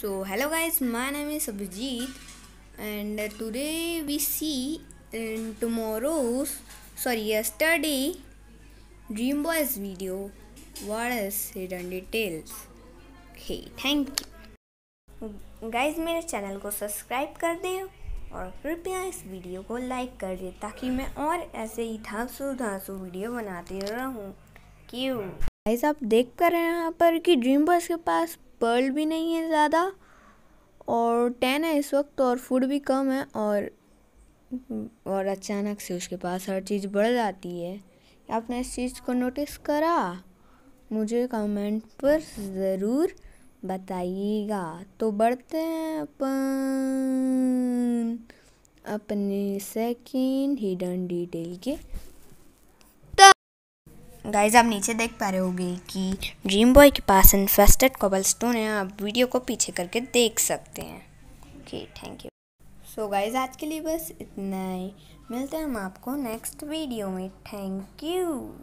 so hello guys my नाम is Abhijeet and today we see and tomorrow sorry yesterday dream boys video word is hidden details hey thank you guys मेरे channel को subscribe कर दें और कृपया इस video को लाइक कर दें ताकि मैं और ऐसे ही धांसू धांसू वीडियो बनाती रहूँ क्यों गाइस आप देख कर रहे हैं यहाँ पर कि ड्रीम बस के पास पर्ल भी नहीं है ज़्यादा और टेन है इस वक्त और फूड भी कम है और और अचानक से उसके पास हर चीज़ बढ़ जाती है आपने इस चीज़ को नोटिस करा मुझे कमेंट पर ज़रूर बताइएगा तो बढ़ते हैं अपन अपने सेकेंड हिडन डिटेल के गाइज आप नीचे देख पा रहे होगे कि ड्रीम बॉय के पास इन्फेस्टेड कोबल स्टोन है आप वीडियो को पीछे करके देख सकते हैं okay thank you so guys आज के लिए बस इतना ही मिलते हैं हम आपको नेक्स्ट वीडियो में थैंक यू